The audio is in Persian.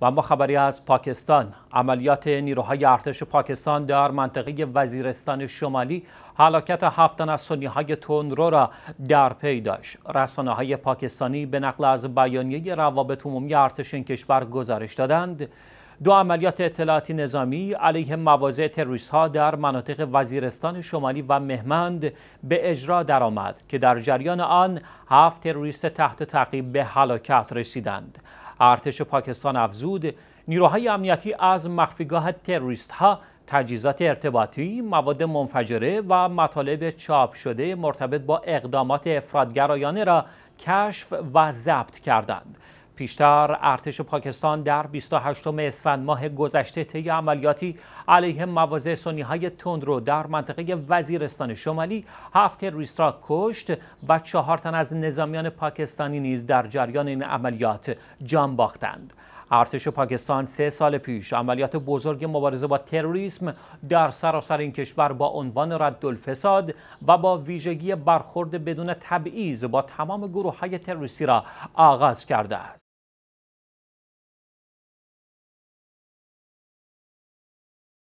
و اما خبری از پاکستان عملیات نیروهای ارتش پاکستان در منطقه وزیرستان شمالی حلاکت هفتن از سنی های تندرو را در پی داشت رسانه های پاکستانی به نقل از بیانیه روابط عمومی ارتش این کشور گزارش دادند دو عملیات اطلاعاتی نظامی علیه مواضع تروریست ها در مناطق وزیرستان شمالی و مهمند به اجرا درآمد که در جریان آن هفت تروریست تحت تعقیب به هلاکت رسیدند ارتش پاکستان افزود نیروهای امنیتی از مخفیگاه تروریست ها تجهیزات ارتباطی، مواد منفجره و مطالب چاپ شده مرتبط با اقدامات افرادگرایانه را کشف و ضبط کردند. پیشتر ارتش پاکستان در 28 اسفند ماه گذشته طی عملیاتی علیه مواضع سنی های تندرو در منطقه وزیرستان شمالی هفت تروریست را کشت و چهار تن از نظامیان پاکستانی نیز در جریان این عملیات جان باختند. ارتش پاکستان سه سال پیش عملیات بزرگ مبارزه با تروریسم در سراسر این کشور با عنوان رد الفساد و با ویژگی برخورد بدون تبعیض با تمام گروه های تروریستی را آغاز کرده است.